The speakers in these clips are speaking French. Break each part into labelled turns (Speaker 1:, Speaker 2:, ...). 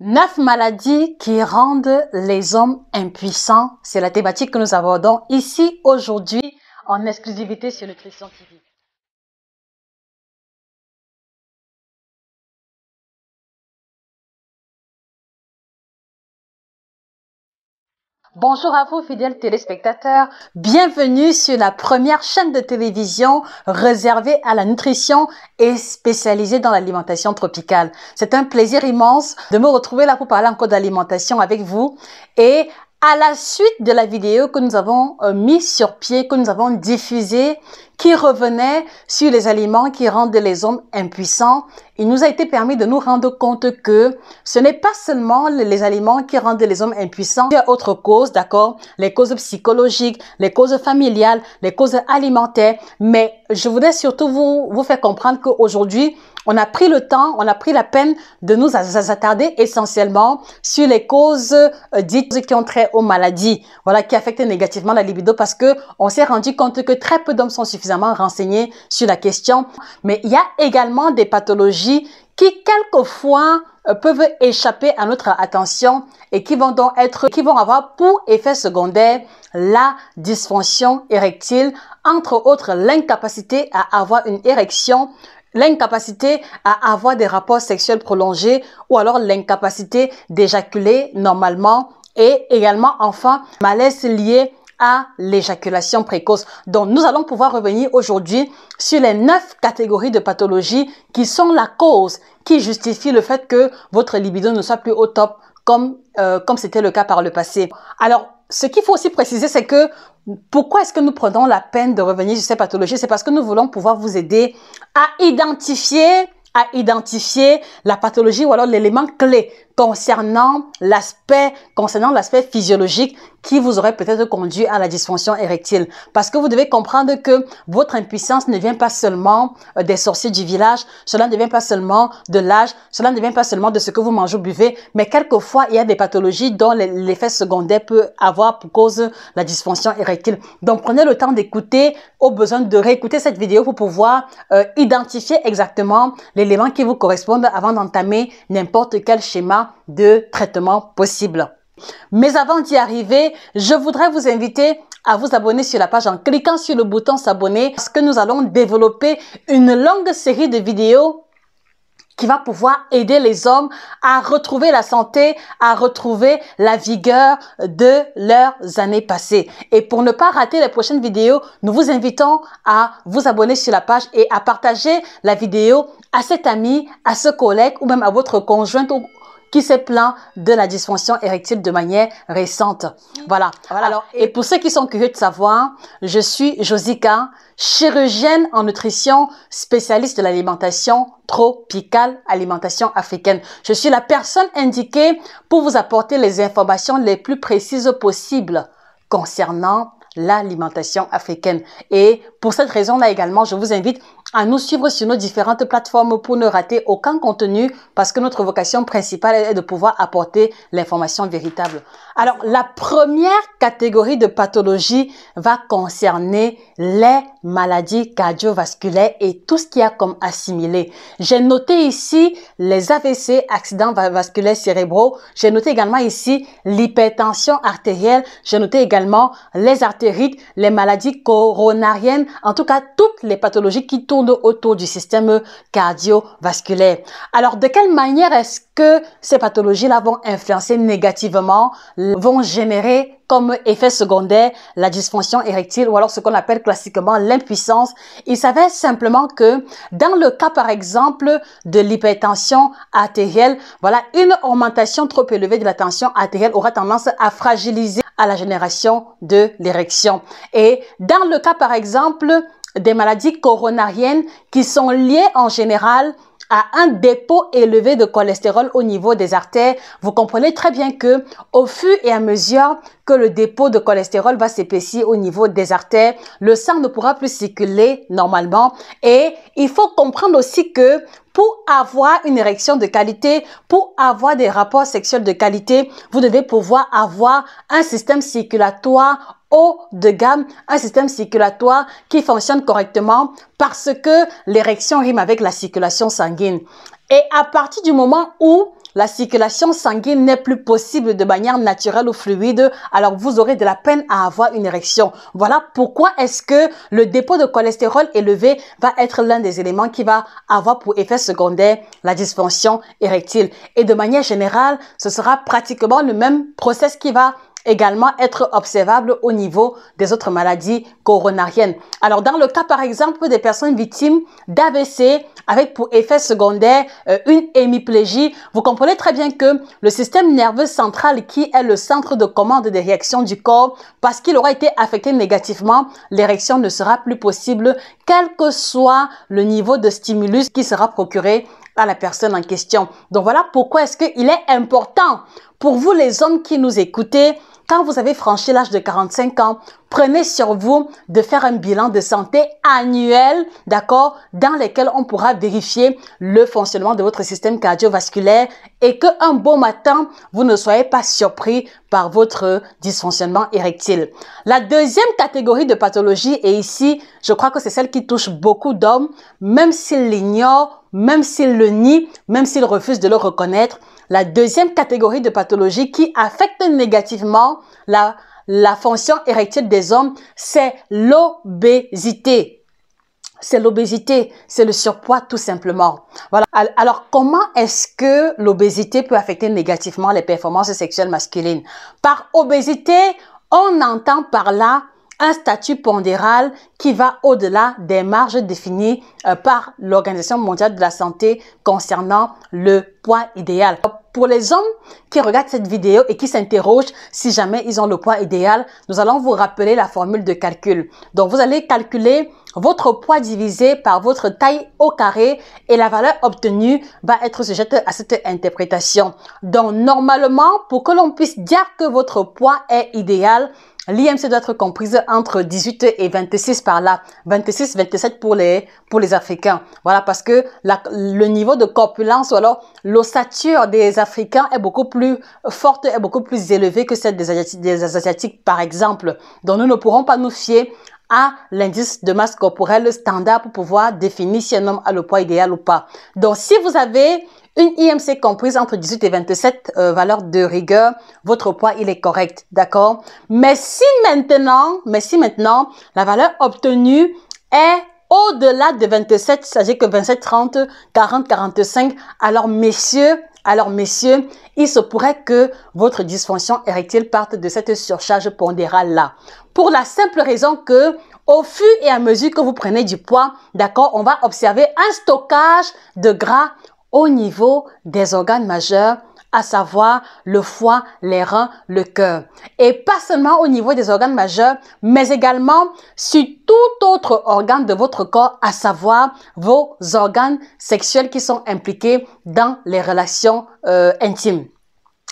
Speaker 1: Neuf maladies qui rendent les hommes impuissants, c'est la thématique que nous abordons ici aujourd'hui en exclusivité sur le Nutrition TV. Bonjour à vous, fidèles téléspectateurs. Bienvenue sur la première chaîne de télévision réservée à la nutrition et spécialisée dans l'alimentation tropicale. C'est un plaisir immense de me retrouver là pour parler encore d'alimentation avec vous et à la suite de la vidéo que nous avons euh, mise sur pied, que nous avons diffusée, qui revenait sur les aliments qui rendent les hommes impuissants, il nous a été permis de nous rendre compte que ce n'est pas seulement les aliments qui rendent les hommes impuissants, il y a autre cause, d'accord Les causes psychologiques, les causes familiales, les causes alimentaires, mais je voudrais surtout vous, vous faire comprendre qu'aujourd'hui, on a pris le temps, on a pris la peine de nous attarder essentiellement sur les causes euh, dites qui ont trait aux maladies, voilà, qui affectent négativement la libido parce que on s'est rendu compte que très peu d'hommes sont suffisants renseigné sur la question. Mais il y a également des pathologies qui quelquefois euh, peuvent échapper à notre attention et qui vont donc être, qui vont avoir pour effet secondaire la dysfonction érectile, entre autres l'incapacité à avoir une érection, l'incapacité à avoir des rapports sexuels prolongés ou alors l'incapacité d'éjaculer normalement et également enfin malaise lié à l'éjaculation précoce. dont nous allons pouvoir revenir aujourd'hui sur les neuf catégories de pathologies qui sont la cause qui justifie le fait que votre libido ne soit plus au top comme euh, comme c'était le cas par le passé. Alors, ce qu'il faut aussi préciser, c'est que pourquoi est-ce que nous prenons la peine de revenir sur ces pathologies C'est parce que nous voulons pouvoir vous aider à identifier à identifier la pathologie ou alors l'élément clé concernant l'aspect concernant l'aspect physiologique qui vous aurait peut-être conduit à la dysfonction érectile parce que vous devez comprendre que votre impuissance ne vient pas seulement euh, des sorciers du village, cela ne vient pas seulement de l'âge, cela ne vient pas seulement de ce que vous mangez ou buvez, mais quelquefois il y a des pathologies dont l'effet secondaire peut avoir pour cause la dysfonction érectile. Donc prenez le temps d'écouter, au besoin de réécouter cette vidéo pour pouvoir euh, identifier exactement l'élément qui vous correspond avant d'entamer n'importe quel schéma de traitement possible. Mais avant d'y arriver, je voudrais vous inviter à vous abonner sur la page en cliquant sur le bouton s'abonner parce que nous allons développer une longue série de vidéos qui va pouvoir aider les hommes à retrouver la santé, à retrouver la vigueur de leurs années passées. Et pour ne pas rater les prochaines vidéos, nous vous invitons à vous abonner sur la page et à partager la vidéo à cet ami, à ce collègue ou même à votre conjointe qui s'est plaint de la dysfonction érectile de manière récente. Voilà. Alors, et, pour ceux qui sont curieux de savoir, je suis Josica, chirurgienne en nutrition, spécialiste de l'alimentation tropicale, alimentation africaine. Je suis la personne indiquée pour vous apporter les informations les plus précises possibles concernant l'alimentation africaine. Et pour cette raison-là également, je vous invite à nous suivre sur nos différentes plateformes pour ne rater aucun contenu parce que notre vocation principale est de pouvoir apporter l'information véritable. Alors, la première catégorie de pathologie va concerner les maladies cardiovasculaires et tout ce qu'il y a comme assimilé. J'ai noté ici les AVC, accidents vasculaires cérébraux. J'ai noté également ici l'hypertension artérielle. J'ai noté également les artérielles les maladies coronariennes, en tout cas toutes les pathologies qui tournent autour du système cardiovasculaire. Alors, de quelle manière est-ce que ces pathologies-là vont influencer négativement, vont générer comme effet secondaire la dysfonction érectile ou alors ce qu'on appelle classiquement l'impuissance. Il s'avère simplement que dans le cas par exemple de l'hypertension artérielle, voilà, une augmentation trop élevée de la tension artérielle aura tendance à fragiliser à la génération de l'érection. Et dans le cas, par exemple, des maladies coronariennes qui sont liées en général à un dépôt élevé de cholestérol au niveau des artères, vous comprenez très bien que au fur et à mesure que le dépôt de cholestérol va s'épaissir au niveau des artères, le sang ne pourra plus circuler normalement et il faut comprendre aussi que pour avoir une érection de qualité, pour avoir des rapports sexuels de qualité, vous devez pouvoir avoir un système circulatoire haut de gamme, un système circulatoire qui fonctionne correctement parce que l'érection rime avec la circulation sanguine. Et à partir du moment où la circulation sanguine n'est plus possible de manière naturelle ou fluide, alors vous aurez de la peine à avoir une érection. Voilà pourquoi est-ce que le dépôt de cholestérol élevé va être l'un des éléments qui va avoir pour effet secondaire la dysfonction érectile. Et de manière générale, ce sera pratiquement le même process qui va également être observable au niveau des autres maladies coronariennes. Alors, dans le cas, par exemple, des personnes victimes d'AVC avec pour effet secondaire euh, une hémiplégie, vous comprenez très bien que le système nerveux central qui est le centre de commande des réactions du corps, parce qu'il aura été affecté négativement, l'érection ne sera plus possible, quel que soit le niveau de stimulus qui sera procuré à la personne en question. Donc voilà pourquoi est-ce qu'il est important pour vous les hommes qui nous écoutez quand vous avez franchi l'âge de 45 ans, prenez sur vous de faire un bilan de santé annuel, d'accord, dans lequel on pourra vérifier le fonctionnement de votre système cardiovasculaire et qu'un un beau matin, vous ne soyez pas surpris par votre dysfonctionnement érectile. La deuxième catégorie de pathologie, est ici, je crois que c'est celle qui touche beaucoup d'hommes, même s'ils l'ignorent, même s'ils le nient, même s'ils refusent de le reconnaître, la deuxième catégorie de pathologie qui affecte négativement la la fonction érectile des hommes, c'est l'obésité. C'est l'obésité, c'est le surpoids tout simplement. Voilà. Alors comment est-ce que l'obésité peut affecter négativement les performances sexuelles masculines Par obésité, on entend par là un statut pondéral qui va au-delà des marges définies euh, par l'Organisation mondiale de la santé concernant le poids idéal. Pour les hommes qui regardent cette vidéo et qui s'interrogent si jamais ils ont le poids idéal, nous allons vous rappeler la formule de calcul. Donc, vous allez calculer votre poids divisé par votre taille au carré et la valeur obtenue va être sujette à cette interprétation. Donc, normalement, pour que l'on puisse dire que votre poids est idéal, L'IMC doit être comprise entre 18 et 26 par là, 26-27 pour les, pour les Africains. Voilà, parce que le niveau de corpulence ou alors l'ossature des Africains est beaucoup plus forte, est beaucoup plus élevée que celle des des Asiatiques par exemple. Donc nous ne pourrons pas nous fier à l'indice de masse corporelle standard pour pouvoir définir si un homme a le poids idéal ou pas. Donc, si vous avez une IMC comprise entre 18 et 27 euh, valeurs de rigueur, votre poids, il est correct, d'accord Mais si maintenant, mais si maintenant, la valeur obtenue est au-delà de 27, s'agit que 27, 30, 40, 45, alors messieurs, alors messieurs, il se pourrait que votre dysfonction érectile parte de cette surcharge pondérale-là pour la simple raison que au fur et à mesure que vous prenez du poids, d'accord, on va observer un stockage de gras au niveau des organes majeurs à savoir le foie, les reins, le cœur. Et pas seulement au niveau des organes majeurs, mais également sur tout autre organe de votre corps, à savoir vos organes sexuels qui sont impliqués dans les relations euh, intimes.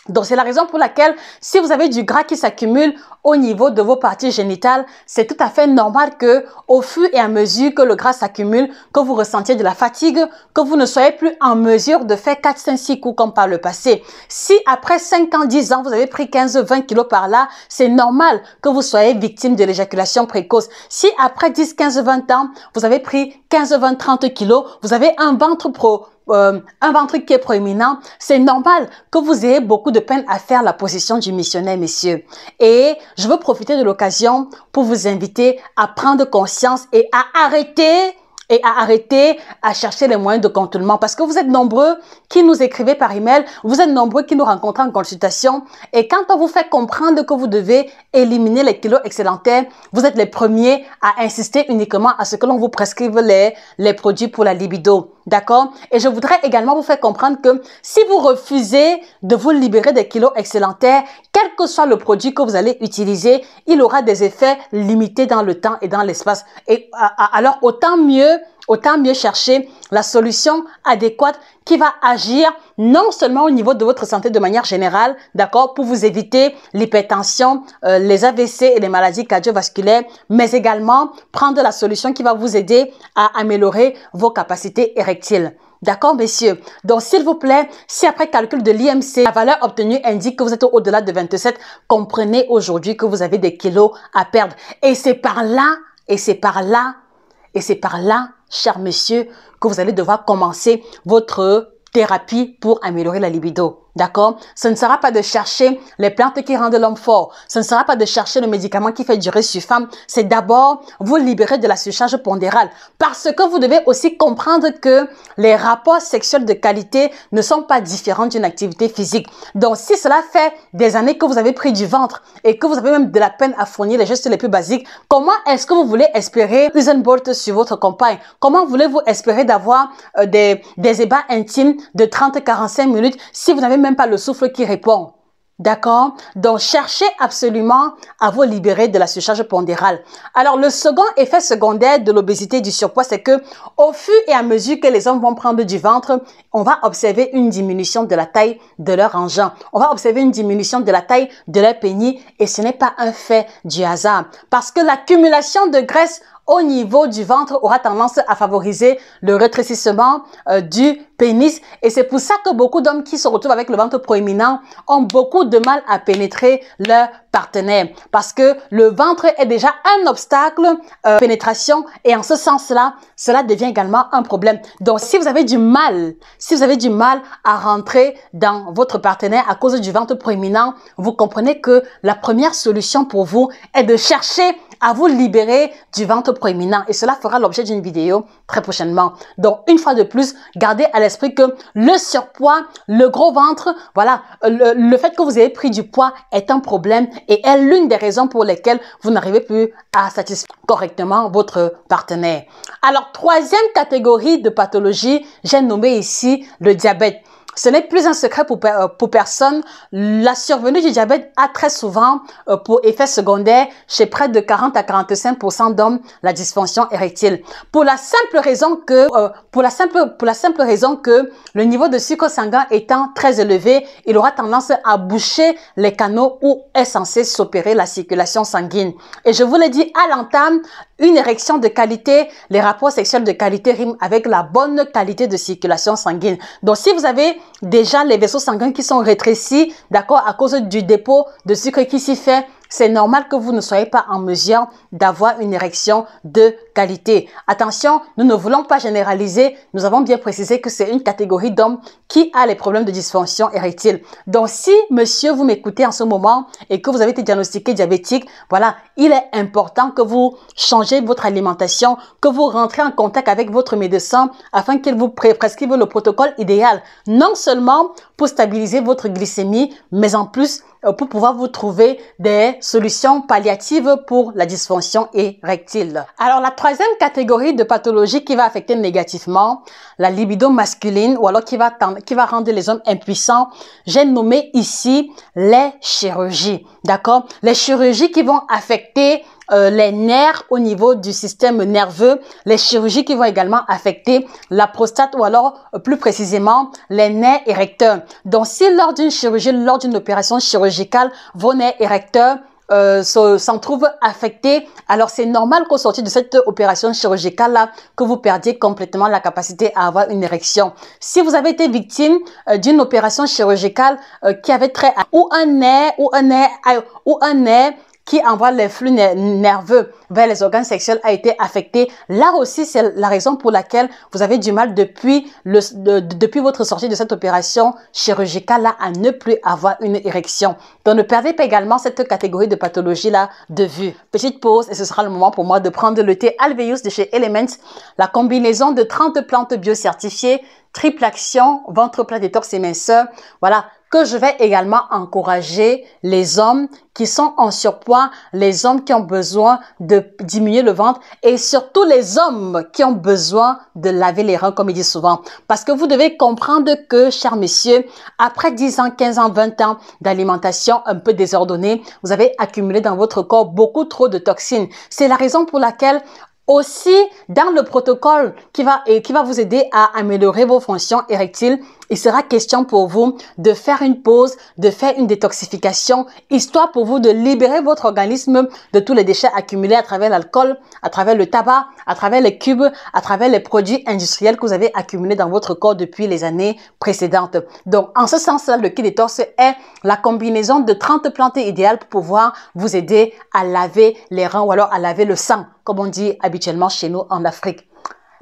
Speaker 1: Donc, c'est la raison pour laquelle si vous avez du gras qui s'accumule au niveau de vos parties génitales, c'est tout à fait normal que, au fur et à mesure que le gras s'accumule, que vous ressentiez de la fatigue, que vous ne soyez plus en mesure de faire 4, 5, 6 coups comme par le passé. Si après 5 ans, 10 ans, vous avez pris 15, 20 kilos par là, c'est normal que vous soyez victime de l'éjaculation précoce. Si après 10, 15, 20 ans, vous avez pris 15, 20, 30 kilos, vous avez un ventre pro euh, un ventre qui est proéminent, c'est normal que vous ayez beaucoup de peine à faire la position du missionnaire, messieurs. Et je veux profiter de l'occasion pour vous inviter à prendre conscience et à arrêter et à arrêter à chercher les moyens de contournement parce que vous êtes nombreux qui nous écrivez par email. Vous êtes nombreux qui nous rencontrent en consultation. Et quand on vous fait comprendre que vous devez éliminer les kilos excédentaires, vous êtes les premiers à insister uniquement à ce que l'on vous prescrive les, les produits pour la libido. D'accord Et je voudrais également vous faire comprendre que si vous refusez de vous libérer des kilos excédentaires, quel que soit le produit que vous allez utiliser, il aura des effets limités dans le temps et dans l'espace. Et alors, autant mieux autant mieux chercher la solution adéquate qui va agir non seulement au niveau de votre santé de manière générale, d'accord, pour vous éviter l'hypertension, euh, les AVC et les maladies cardiovasculaires, mais également prendre la solution qui va vous aider à améliorer vos capacités érectiles. D'accord, messieurs? Donc, s'il vous plaît, si après calcul de l'IMC, la valeur obtenue indique que vous êtes au-delà de 27, comprenez aujourd'hui que vous avez des kilos à perdre. Et c'est par là, et c'est par là, et c'est par là cher monsieur, que vous allez devoir commencer votre thérapie pour améliorer la libido. D'accord Ce ne sera pas de chercher les plantes qui rendent l'homme fort. Ce ne sera pas de chercher le médicament qui fait durer sur femme. C'est d'abord vous libérer de la surcharge pondérale. Parce que vous devez aussi comprendre que les rapports sexuels de qualité ne sont pas différents d'une activité physique. Donc, si cela fait des années que vous avez pris du ventre et que vous avez même de la peine à fournir les gestes les plus basiques, comment est-ce que vous voulez espérer une bolt sur votre compagne? Comment voulez-vous espérer d'avoir euh, des, des ébats intimes de 30-45 minutes si vous n'avez même pas le souffle qui répond. D'accord Donc, cherchez absolument à vous libérer de la surcharge pondérale. Alors, le second effet secondaire de l'obésité du surpoids, c'est que au fur et à mesure que les hommes vont prendre du ventre, on va observer une diminution de la taille de leur engin. On va observer une diminution de la taille de leur pénis et ce n'est pas un fait du hasard. Parce que l'accumulation de graisse au niveau du ventre aura tendance à favoriser le rétrécissement euh, du pénis. Et c'est pour ça que beaucoup d'hommes qui se retrouvent avec le ventre proéminent ont beaucoup de mal à pénétrer leur partenaire. Parce que le ventre est déjà un obstacle euh, pénétration et en ce sens-là, cela devient également un problème. Donc, si vous avez du mal, si vous avez du mal à rentrer dans votre partenaire à cause du ventre proéminent, vous comprenez que la première solution pour vous est de chercher à vous libérer du ventre proéminent. Et cela fera l'objet d'une vidéo très prochainement. Donc, une fois de plus, gardez à l'esprit que le surpoids, le gros ventre, voilà, le, fait que vous ayez pris du poids est un problème et est l'une des raisons pour lesquelles vous n'arrivez plus à satisfaire correctement votre partenaire. Alors, troisième catégorie de pathologie, j'ai nommé ici le diabète. Ce n'est plus un secret pour, euh, pour personne. La survenue du diabète a très souvent euh, pour effet secondaire chez près de 40 à 45 d'hommes la dysfonction érectile. Pour la simple raison que, euh, pour la simple, pour la simple raison que le niveau de sucre sanguin étant très élevé, il aura tendance à boucher les canaux où est censée s'opérer la circulation sanguine. Et je vous l'ai dit à l'entame, une érection de qualité, les rapports sexuels de qualité riment avec la bonne qualité de circulation sanguine. Donc, si vous avez déjà les vaisseaux sanguins qui sont rétrécis, d'accord, à cause du dépôt de sucre qui s'y fait, c'est normal que vous ne soyez pas en mesure d'avoir une érection de qualité. Attention, nous ne voulons pas généraliser. Nous avons bien précisé que c'est une catégorie d'hommes qui a les problèmes de dysfonction érectile. Donc, si monsieur, vous m'écoutez en ce moment et que vous avez été diagnostiqué diabétique, voilà, il est important que vous changez votre alimentation, que vous rentrez en contact avec votre médecin afin qu'il vous prescrive le protocole idéal. Non seulement pour stabiliser votre glycémie, mais en plus euh, pour pouvoir vous trouver des solutions palliatives pour la dysfonction érectile. Alors, la troisième catégorie de pathologie qui va affecter négativement la libido masculine ou alors qui va, rendre les hommes impuissants, j'ai nommé ici les chirurgies. D'accord Les chirurgies qui vont affecter euh, les nerfs au niveau du système nerveux, les chirurgies qui vont également affecter la prostate ou alors euh, plus précisément les nerfs érecteurs. Donc si lors d'une chirurgie, lors d'une opération chirurgicale, vos nerfs érecteurs euh, s'en trouve affecté. Alors c'est normal qu'au sortir de cette opération chirurgicale là, que vous perdiez complètement la capacité à avoir une érection. Si vous avez été victime euh, d'une opération chirurgicale euh, qui avait trait à ou un nez ou un nez ou un nez qui envoie les flux nerveux vers les organes sexuels a été affecté. Là aussi, c'est la raison pour laquelle vous avez du mal depuis, le, depuis votre sortie de cette opération chirurgicale à ne plus avoir une érection. Donc, ne perdez pas également cette catégorie de pathologie-là de vue. Petite pause et ce sera le moment pour moi de prendre le thé Alveus de chez Elements, la combinaison de 30 plantes biocertifiées triple action, ventre plat, détox et minceur. Voilà, que je vais également encourager les hommes qui sont en surpoids, les hommes qui ont besoin de diminuer le ventre et surtout les hommes qui ont besoin de laver les reins comme il dit souvent. Parce que vous devez comprendre que, chers messieurs, après 10 ans, 15 ans, 20 ans d'alimentation un peu désordonnée, vous avez accumulé dans votre corps beaucoup trop de toxines. C'est la raison pour laquelle aussi, dans le protocole qui va, et qui va vous aider à améliorer vos fonctions érectiles, il sera question pour vous de faire une pause, de faire une détoxification, histoire pour vous de libérer votre organisme de tous les déchets accumulés à travers l'alcool, à travers le tabac, à travers les cubes, à travers les produits industriels que vous avez accumulés dans votre corps depuis les années précédentes. Donc, en ce sens-là, le détox est la combinaison de 30 plantes idéales pour pouvoir vous aider à laver les reins ou alors à laver le sang comme on dit habituellement chez nous en Afrique.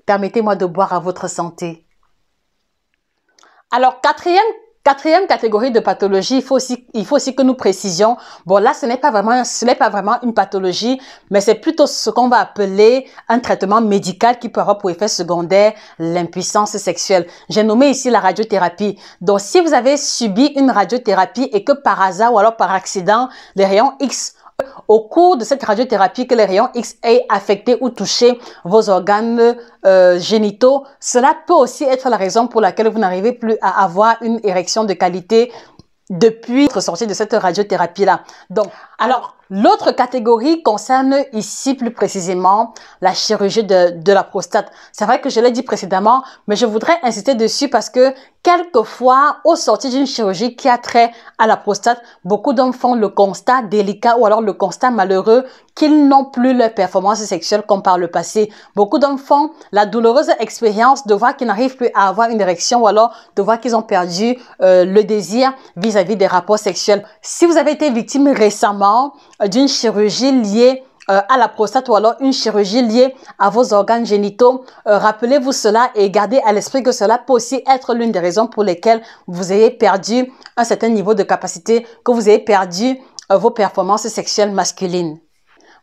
Speaker 1: Permettez-moi de boire à votre santé. Alors, quatrième, quatrième catégorie de pathologie, il faut, aussi, il faut aussi que nous précisions. Bon, là, ce n'est pas vraiment, ce n'est pas vraiment une pathologie, mais c'est plutôt ce qu'on va appeler un traitement médical qui peut avoir pour effet secondaire l'impuissance sexuelle. J'ai nommé ici la radiothérapie. Donc, si vous avez subi une radiothérapie et que par hasard ou alors par accident, les rayons X au cours de cette radiothérapie que les rayons X aient affecté ou touché vos organes euh, génitaux. Cela peut aussi être la raison pour laquelle vous n'arrivez plus à avoir une érection de qualité depuis votre sortie de cette radiothérapie-là. Donc, alors, l'autre catégorie concerne ici plus précisément la chirurgie de, la prostate. C'est vrai que je l'ai dit précédemment, mais je voudrais insister dessus parce que quelquefois, au sortir d'une chirurgie qui a trait à la prostate, beaucoup d'hommes font le constat délicat ou alors le constat malheureux qu'ils n'ont plus leur performance sexuelle comme par le passé. Beaucoup d'hommes font la douloureuse expérience de voir qu'ils n'arrivent plus à avoir une érection ou alors de voir qu'ils ont perdu euh, le désir vis à -vis des rapports sexuels. Si vous avez été victime récemment, euh, d'une chirurgie liée euh, à la prostate ou alors une chirurgie liée à vos organes génitaux. Euh, rappelez-vous cela et gardez à l'esprit que cela peut aussi être l'une des raisons pour lesquelles vous avez perdu un certain niveau de capacité, que vous avez perdu vos performances sexuelles masculines.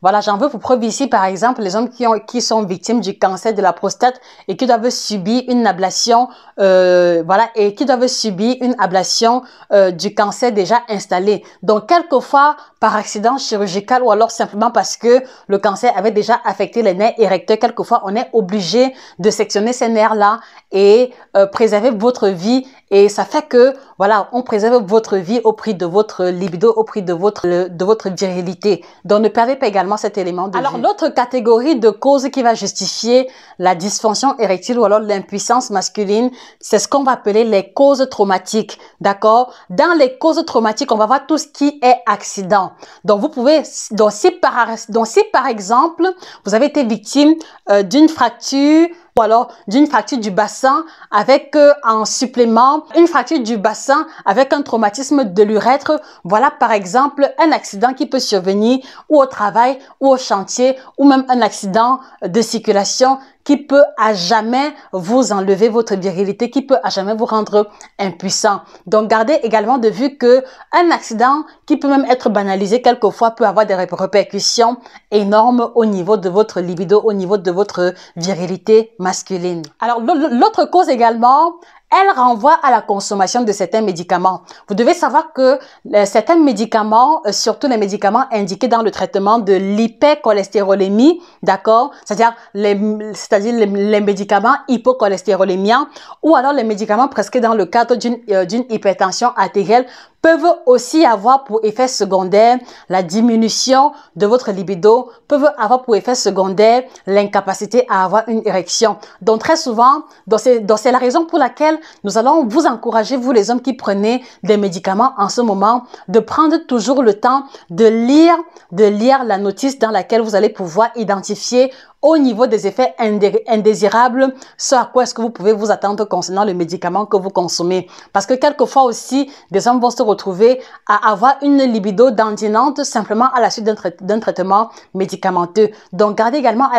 Speaker 1: Voilà, j'en veux pour preuve ici, par exemple, les hommes qui, sont victimes du cancer de la prostate et qui doivent subir une ablation, euh, voilà, et qui doivent subir une ablation euh, du cancer déjà installé. Donc, quelquefois, par accident chirurgical ou alors simplement parce que le cancer avait déjà affecté les nerfs érecteurs, quelquefois, on est obligé de sectionner ces nerfs-là et euh, préserver votre vie et ça fait que, voilà, on préserve votre vie au prix de votre libido, au prix de votre, de votre virilité. Donc, ne perdez pas également cet élément de Alors, l'autre catégorie de causes qui va justifier la dysfonction érectile ou alors l'impuissance masculine, c'est ce qu'on va appeler les causes traumatiques. D'accord Dans les causes traumatiques, on va voir tout ce qui est accident. Donc, vous pouvez, donc si par, exemple, vous avez été victime euh, d'une fracture, ou alors d'une fracture du bassin avec un euh, en supplément une fracture du bassin avec un traumatisme de l'urètre. Voilà par exemple un accident qui peut survenir ou au travail ou au chantier ou même un accident de circulation qui peut à jamais vous enlever votre virilité, qui peut à jamais vous rendre impuissant. Donc gardez également de vue que un accident qui peut même être banalisé quelquefois peut avoir des répercussions énormes au niveau de votre libido, au niveau de votre virilité masculine. Alors l'autre cause également elle renvoie à la consommation de certains médicaments. Vous devez savoir que euh, certains médicaments, euh, surtout les médicaments indiqués dans le traitement de l'hypercholestérolémie, d'accord, c'est-à-dire les, médicaments hypocholestérolémiens ou alors les médicaments presque dans le cadre d'une euh, hypertension artérielle peuvent aussi avoir pour effet secondaire la diminution de votre libido, peuvent avoir pour effet secondaire l'incapacité à avoir une érection. Donc très souvent, c'est la raison pour laquelle nous allons vous encourager, vous les hommes qui prenez des médicaments en ce moment, de prendre toujours le temps de lire, de lire la notice dans laquelle vous allez pouvoir identifier au niveau des effets indésirables, ce à quoi est-ce que vous pouvez vous attendre concernant le médicament que vous consommez. Parce que quelquefois aussi, des hommes vont se retrouver à avoir une libido dandinante simplement à la suite d'un traitement médicamenteux. Donc, gardez également,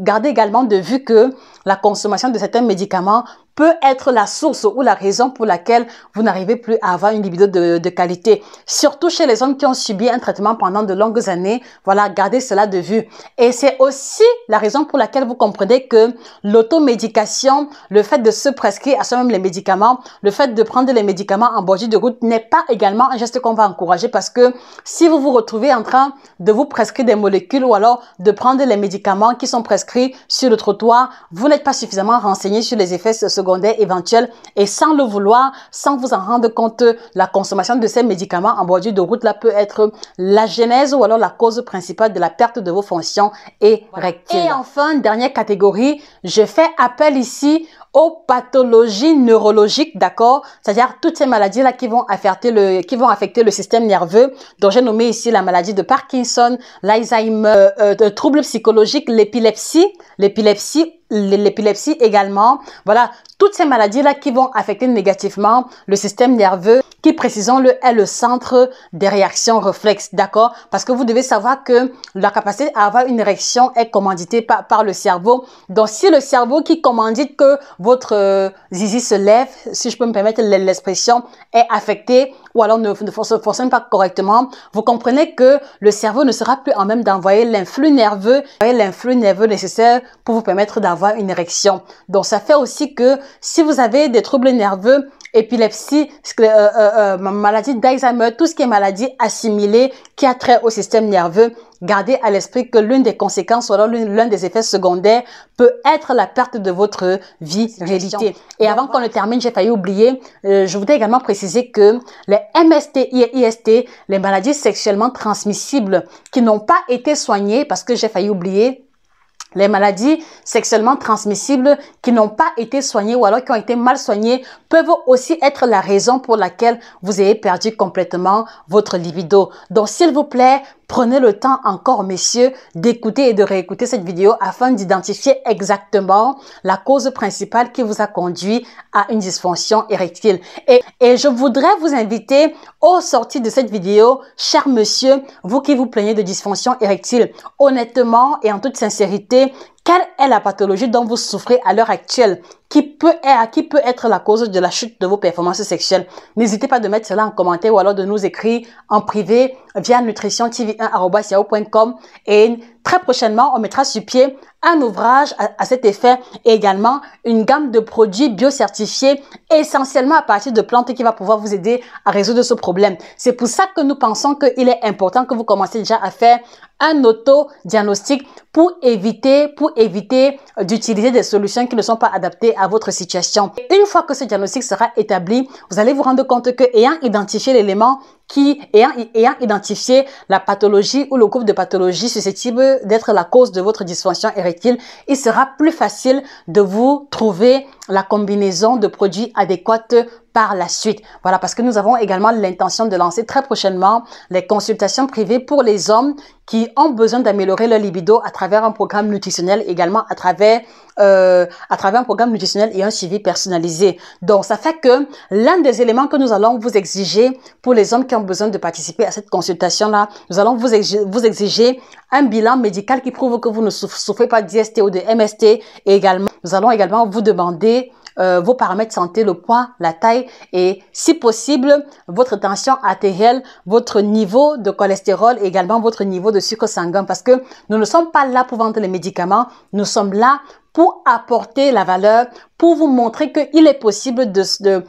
Speaker 1: gardez également de vue que la consommation de certains médicaments peut être la source ou la raison pour laquelle vous n'arrivez plus à avoir une libido de, qualité. Surtout chez les hommes qui ont subi un traitement pendant de longues années. Voilà, gardez cela de vue. Et c'est aussi la raison pour laquelle vous comprenez que l'automédication, le fait de se prescrire à soi-même les médicaments, le fait de prendre les médicaments en bordure de route n'est pas également un geste qu'on va encourager parce que si vous vous retrouvez en train de vous prescrire des molécules ou alors de prendre les médicaments qui sont prescrits sur le trottoir, vous n'êtes pas suffisamment renseigné sur les effets secondaires éventuelle et sans le vouloir, sans vous en rendre compte, la consommation de ces médicaments en bordure de route là peut être la genèse ou alors la cause principale de la perte de vos fonctions érectiles. Et enfin, dernière catégorie, je fais appel ici aux pathologies neurologiques, d'accord C'est-à-dire toutes ces maladies-là qui vont affecter le qui vont affecter le système nerveux, dont j'ai nommé ici la maladie de Parkinson, l'Alzheimer, euh, trouble euh, euh, de troubles psychologiques, l'épilepsie, l'épilepsie l'épilepsie également. Voilà, toutes ces maladies-là qui vont affecter négativement le système nerveux, qui, précisons-le, est le centre des réactions réflexes, d'accord Parce que vous devez savoir que la capacité à avoir une réaction est commanditée par, par le cerveau. Donc, si le cerveau qui commandite que votre euh, zizi se lève, si je peux me permettre l'expression, est affecté ou alors ne, ne fonctionne pas correctement, vous comprenez que le cerveau ne sera plus en même d'envoyer l'influx nerveux, l'influx nerveux nécessaire pour vous permettre d'avoir une érection. Donc ça fait aussi que si vous avez des troubles nerveux, épilepsie, euh, euh, euh, maladie d'Alzheimer, tout ce qui est maladie assimilée qui a trait au système nerveux, gardez à l'esprit que l'une des conséquences ou l'un des effets secondaires peut être la perte de votre virilité. Et avant qu'on ne termine, j'ai failli oublier, je voudrais également préciser que les MST et IST, les maladies sexuellement transmissibles qui n'ont pas été soignées, parce que j'ai failli oublier, les maladies sexuellement transmissibles qui n'ont pas été soignées ou alors qui ont été mal soignées peuvent aussi être la raison pour laquelle vous avez perdu complètement votre libido. Donc, s'il vous plaît, Prenez le temps encore, messieurs, d'écouter et de réécouter cette vidéo afin d'identifier exactement la cause principale qui vous a conduit à une dysfonction érectile. Et, je voudrais vous inviter, au sorties de cette vidéo, cher monsieur, vous qui vous plaignez de dysfonction érectile, honnêtement et en toute sincérité, quelle est la pathologie dont vous souffrez à l'heure actuelle qui peut, être, qui peut être la cause de la chute de vos performances sexuelles N'hésitez pas de mettre cela en commentaire ou alors de nous écrire en privé via nutritiontv1.com et très prochainement, on mettra sur pied un ouvrage à, cet effet et également une gamme de produits biocertifiés essentiellement à partir de plantes qui va pouvoir vous aider à résoudre ce problème. C'est pour ça que nous pensons qu'il est important que vous commencez déjà à faire un auto-diagnostic pour éviter, pour éviter euh, d'utiliser des solutions qui ne sont pas adaptées à votre situation. Une fois que ce diagnostic sera établi, vous allez vous rendre compte que ayant identifié l'élément qui ayant, identifié la pathologie ou le groupe de pathologies susceptibles d'être la cause de votre dysfonction érectile, il sera plus facile de vous trouver la combinaison de produits adéquates par la suite. Voilà, parce que nous avons également l'intention de lancer très prochainement les consultations privées pour les hommes qui ont besoin d'améliorer leur libido à travers un programme nutritionnel, également à travers, euh, à travers un programme nutritionnel et un suivi personnalisé. Donc, ça fait que l'un des éléments que nous allons vous exiger pour les hommes qui ont besoin de participer à cette consultation-là, nous allons vous vous exiger un bilan médical qui prouve que vous ne souffrez pas d'IST ou de MST et également, nous allons également vous demander euh, vos paramètres santé, le poids, la taille et si possible votre tension artérielle, votre niveau de cholestérol également votre niveau de sucre sanguin parce que nous ne sommes pas là pour vendre les médicaments, nous sommes là pour apporter la valeur, pour vous montrer qu'il est possible de, de,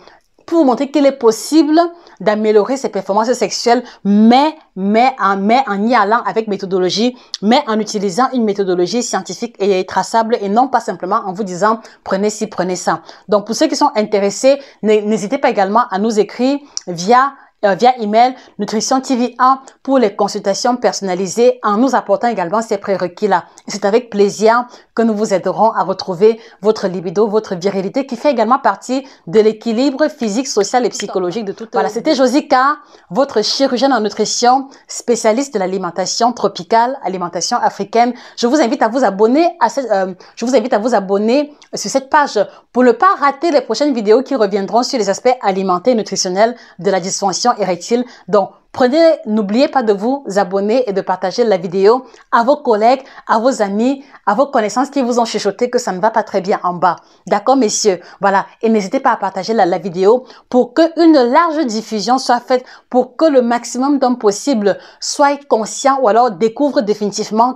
Speaker 1: pour vous montrer qu'il est possible d'améliorer ses performances sexuelles, mais, mais, en, mais en y allant avec méthodologie, mais en utilisant une méthodologie scientifique et traçable et non pas simplement en vous disant prenez ci, prenez ça. Donc, pour ceux qui sont intéressés, n'hésitez pas également à nous écrire via euh, via email nutrition tv1 pour les consultations personnalisées en nous apportant également ces prérequis-là. C'est avec plaisir que nous vous aiderons à retrouver votre libido, votre virilité qui fait également partie de l'équilibre physique, social et psychologique de toute Voilà, c'était Josica, votre chirurgienne en nutrition, spécialiste de l'alimentation tropicale, alimentation africaine. Je vous invite à vous abonner à cette, euh, je vous invite à vous abonner sur cette page pour ne pas rater les prochaines vidéos qui reviendront sur les aspects alimentaires et nutritionnels de la dysfonction irait-il Donc, Prenez, n'oubliez pas de vous abonner et de partager la vidéo à vos collègues, à vos amis, à vos connaissances qui vous ont chuchoté que ça ne va pas très bien en bas. D'accord, messieurs? Voilà. Et n'hésitez pas à partager la, vidéo pour qu'une large diffusion soit faite pour que le maximum d'hommes possible soient conscients ou alors découvrent définitivement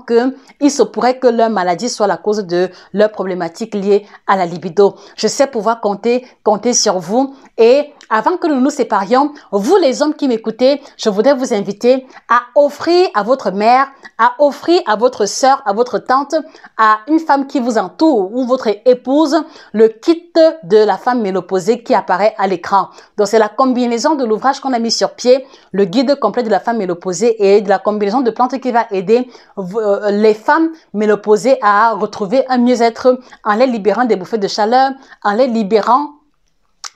Speaker 1: qu'il se pourrait que leur maladie soit la cause de leurs problématiques liées à la libido. Je sais pouvoir compter, compter sur vous. Et avant que nous nous séparions, vous les hommes qui m'écoutez, je voudrais vous inviter à offrir à votre mère, à offrir à votre sœur, à votre tante, à une femme qui vous entoure ou votre épouse, le kit de la femme méloposée qui apparaît à l'écran. Donc, c'est la combinaison de l'ouvrage qu'on a mis sur pied, le guide complet de la femme méloposée et de la combinaison de plantes qui va aider euh, les femmes méloposées à retrouver un mieux-être en les libérant des bouffées de chaleur, en les libérant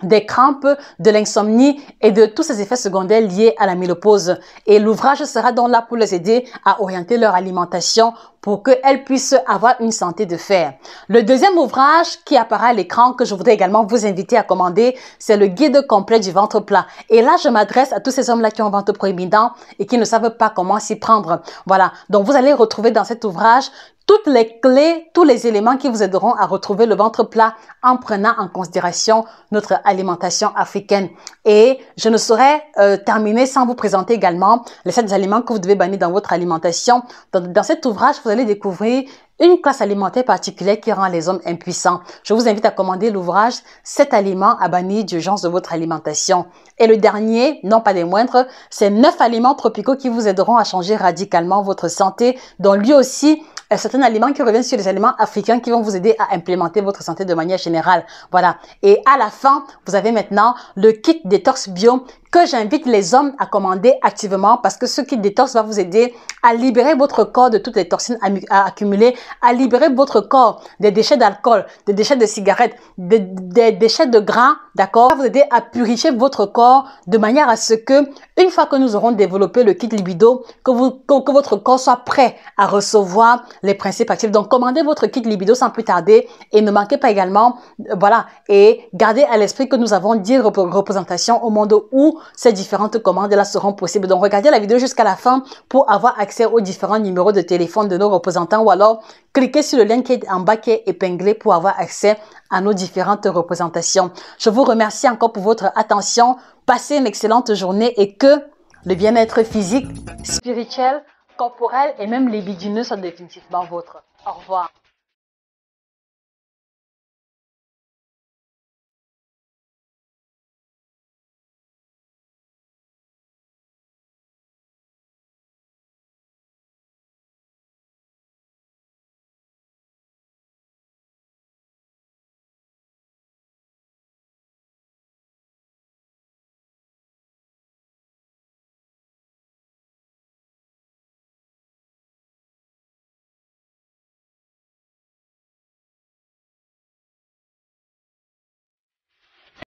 Speaker 1: des crampes, de l'insomnie et de tous ces effets secondaires liés à la ménopause. Et l'ouvrage sera donc là pour les aider à orienter leur alimentation pour qu'elles puissent avoir une santé de fer. Le deuxième ouvrage qui apparaît à l'écran que je voudrais également vous inviter à commander, c'est le guide complet du ventre plat. Et là, je m'adresse à tous ces hommes-là qui ont un ventre proéminent et qui ne savent pas comment s'y prendre. Voilà. Donc, vous allez retrouver dans cet ouvrage toutes les clés, tous les éléments qui vous aideront à retrouver le ventre plat en prenant en considération notre alimentation africaine. Et je ne saurais euh, terminer sans vous présenter également les sept aliments que vous devez bannir dans votre alimentation. Dans, cet ouvrage, vous allez découvrir une classe alimentaire particulière qui rend les hommes impuissants. Je vous invite à commander l'ouvrage 7 aliments à bannir d'urgence de votre alimentation. Et le dernier, non pas des moindres, c'est 9 aliments tropicaux qui vous aideront à changer radicalement votre santé, dont lui aussi euh, certains aliments qui reviennent sur les aliments africains qui vont vous aider à implémenter votre santé de manière générale. Voilà. Et à la fin, vous avez maintenant le kit détox bio que j'invite les hommes à commander activement parce que ce kit torse va vous aider à libérer votre corps de toutes les toxines accumulées, à libérer votre corps des déchets d'alcool, des déchets de cigarettes, des, déchets de gras, d'accord? Ça va vous aider à purifier votre corps de manière à ce que, une fois que nous aurons développé le kit libido, que, vous, que, votre corps soit prêt à recevoir les principes actifs. Donc, commandez votre kit libido sans plus tarder et ne manquez pas également, euh, voilà, et gardez à l'esprit que nous avons 10 représentations au monde où ces différentes commandes-là seront possibles. Donc, regardez la vidéo jusqu'à la fin pour avoir accès aux différents numéros de téléphone de nos représentants ou alors cliquez sur le lien qui est en bas qui est épinglé pour avoir accès à nos différentes représentations. Je vous remercie encore pour votre attention. Passez une excellente journée et que le bien-être physique, spirituel, corporel et même libidineux soit définitivement votre. Au revoir.